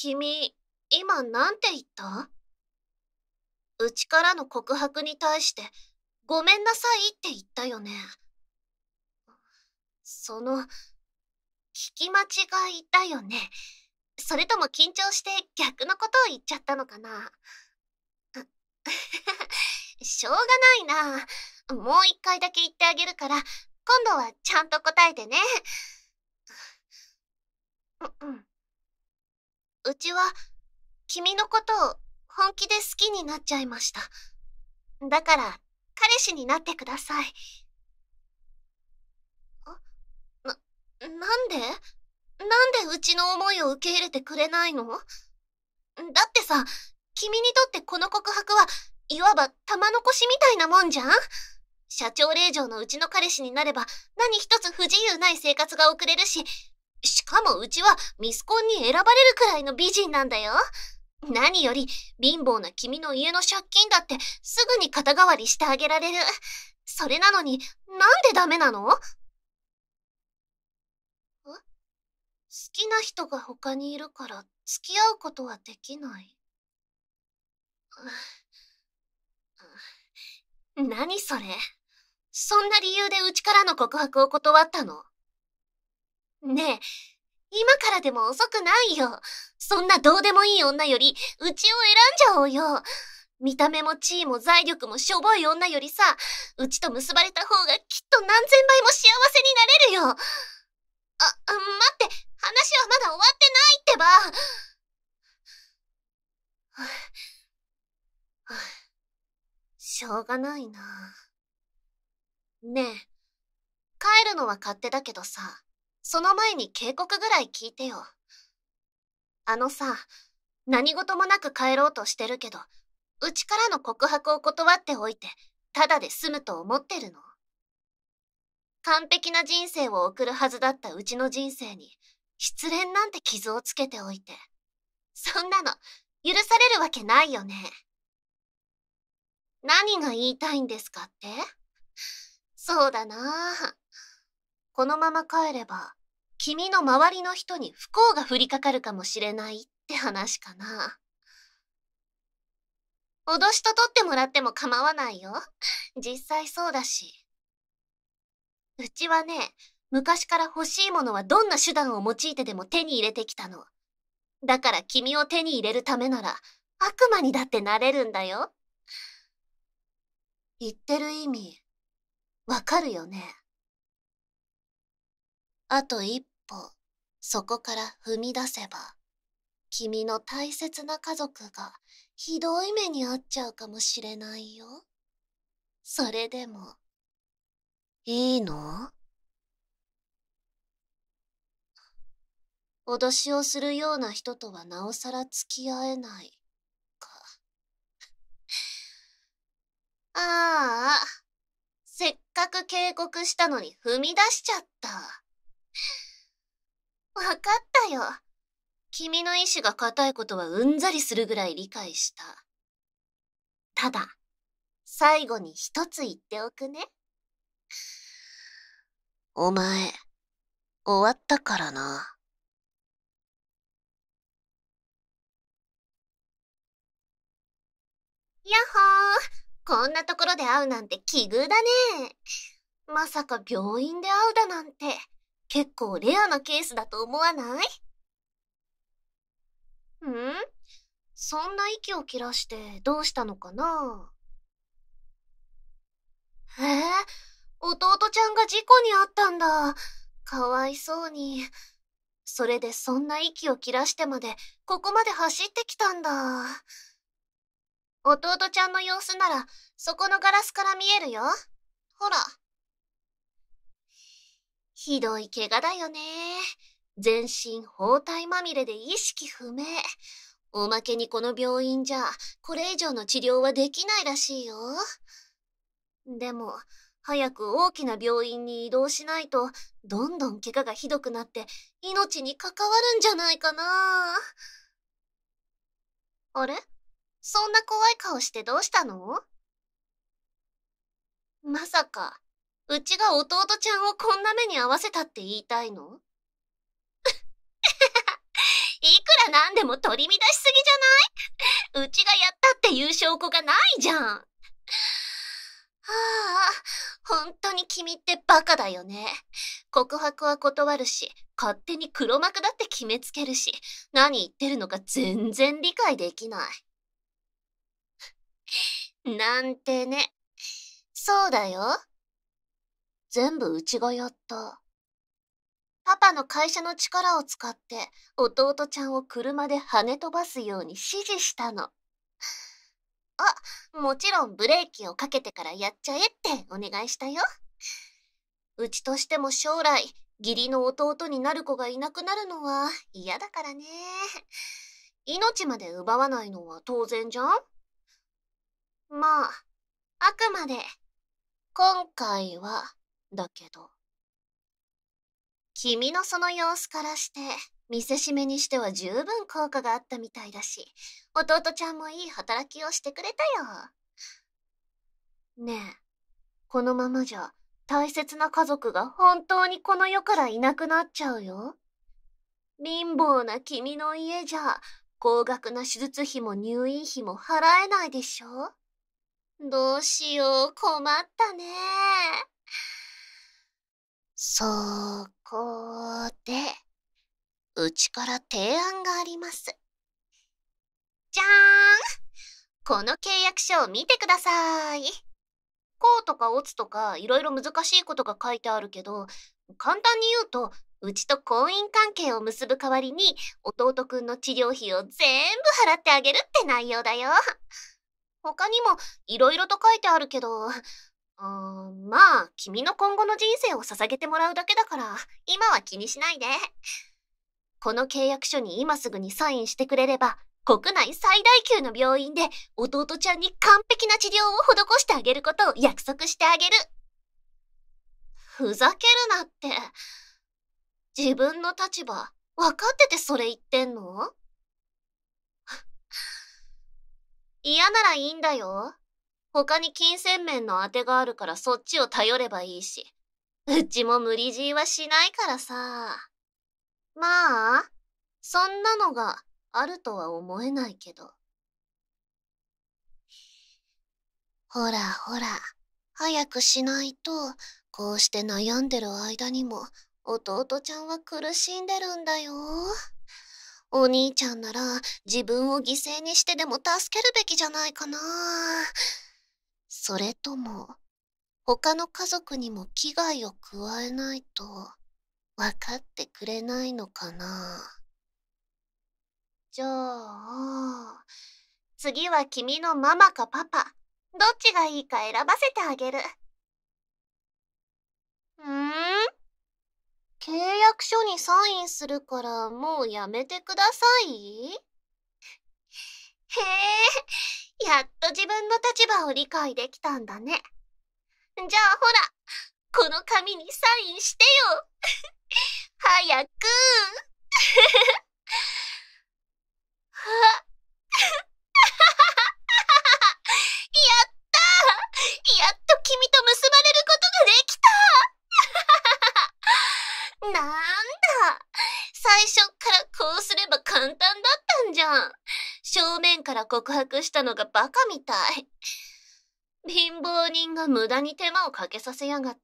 君、今なんて言ったうちからの告白に対して、ごめんなさいって言ったよね。その、聞き間違いだよね。それとも緊張して逆のことを言っちゃったのかなしょうがないな。もう一回だけ言ってあげるから、今度はちゃんと答えてね。うんうん。うちは君のことを本気で好きになっちゃいましただから彼氏になってくださいあななんでなんでうちの思いを受け入れてくれないのだってさ君にとってこの告白はいわば玉の輿みたいなもんじゃん社長令嬢のうちの彼氏になれば何一つ不自由ない生活が送れるししかもうちはミスコンに選ばれるくらいの美人なんだよ。何より貧乏な君の家の借金だってすぐに肩代わりしてあげられる。それなのになんでダメなの好きな人が他にいるから付き合うことはできない。何それそんな理由でうちからの告白を断ったのねえ、今からでも遅くないよ。そんなどうでもいい女より、うちを選んじゃおうよ。見た目も地位も財力もしょぼい女よりさ、うちと結ばれた方がきっと何千倍も幸せになれるよ。あ、待って、話はまだ終わってないってば。しょうがないな。ねえ、帰るのは勝手だけどさ。その前に警告ぐらい聞いてよ。あのさ、何事もなく帰ろうとしてるけど、うちからの告白を断っておいて、ただで済むと思ってるの完璧な人生を送るはずだったうちの人生に、失恋なんて傷をつけておいて。そんなの、許されるわけないよね。何が言いたいんですかってそうだなぁ。このまま帰れば、君の周りの人に不幸が降りかかるかもしれないって話かな。脅しと取ってもらっても構わないよ。実際そうだし。うちはね、昔から欲しいものはどんな手段を用いてでも手に入れてきたの。だから君を手に入れるためなら、悪魔にだってなれるんだよ。言ってる意味、わかるよね。あと一歩そこから踏み出せば君の大切な家族がひどい目に遭っちゃうかもしれないよそれでもいいの脅しをするような人とはなおさら付き合えないかああせっかく警告したのに踏み出しちゃったかったよ。君の意志が固いことはうんざりするぐらい理解した。ただ、最後に一つ言っておくね。お前、終わったからな。やっほーこんなところで会うなんて奇遇だね。まさか病院で会うだなんて。結構レアなケースだと思わないんそんな息を切らしてどうしたのかなえー、弟ちゃんが事故に遭ったんだ。かわいそうに。それでそんな息を切らしてまでここまで走ってきたんだ。弟ちゃんの様子ならそこのガラスから見えるよ。ほら。ひどい怪我だよね。全身包帯まみれで意識不明。おまけにこの病院じゃ、これ以上の治療はできないらしいよ。でも、早く大きな病院に移動しないと、どんどん怪我がひどくなって、命に関わるんじゃないかな。あれそんな怖い顔してどうしたのまさか、うちが弟ちゃんをこんな目に合わせたって言いたいの いくらなんでも取り乱しすぎじゃないうちがやったっていう証拠がないじゃん。はあ、本当に君ってバカだよね。告白は断るし、勝手に黒幕だって決めつけるし、何言ってるのか全然理解できない。なんてね。そうだよ。全部うちがやった。パパの会社の力を使って弟ちゃんを車で跳ね飛ばすように指示したの。あ、もちろんブレーキをかけてからやっちゃえってお願いしたよ。うちとしても将来、義理の弟になる子がいなくなるのは嫌だからね。命まで奪わないのは当然じゃんまあ、あくまで、今回はだけど。君のその様子からして、見せしめにしては十分効果があったみたいだし、弟ちゃんもいい働きをしてくれたよ。ねえ、このままじゃ大切な家族が本当にこの世からいなくなっちゃうよ。貧乏な君の家じゃ、高額な手術費も入院費も払えないでしょどうしよう、困ったねそこで、うちから提案があります。じゃーんこの契約書を見てください。こうとかおつとかいろいろ難しいことが書いてあるけど、簡単に言うと、うちと婚姻関係を結ぶ代わりに、弟くんの治療費を全部払ってあげるって内容だよ。他にもいろいろと書いてあるけど、あーまあ、君の今後の人生を捧げてもらうだけだから、今は気にしないで。この契約書に今すぐにサインしてくれれば、国内最大級の病院で弟ちゃんに完璧な治療を施してあげることを約束してあげる。ふざけるなって。自分の立場、分かっててそれ言ってんの 嫌ならいいんだよ。他に金銭面の当てがあるからそっちを頼ればいいし。うちも無理強いはしないからさ。まあ、そんなのがあるとは思えないけど。ほらほら、早くしないと、こうして悩んでる間にも、弟ちゃんは苦しんでるんだよ。お兄ちゃんなら自分を犠牲にしてでも助けるべきじゃないかな。それとも他の家族にも危害を加えないと分かってくれないのかなじゃあ次は君のママかパパどっちがいいか選ばせてあげるん契約書にサインするからもうやめてください へえやっと自分の立場を理解できたんだね。じゃあほら、この紙にサインしてよ早くはやったやっと君と結ばれることができたなんだ最初からこうすれば簡単だったんじゃん。正面から告白したのがバカみたい。貧乏人が無駄に手間をかけさせやがって。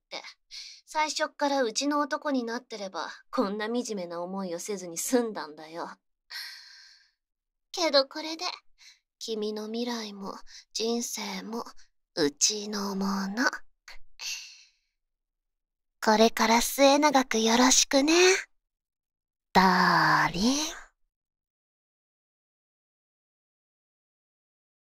最初っからうちの男になってれば、こんな惨めな思いをせずに済んだんだよ。けどこれで、君の未来も人生もうちのもの。これから末永くよろしくね。ダーリン。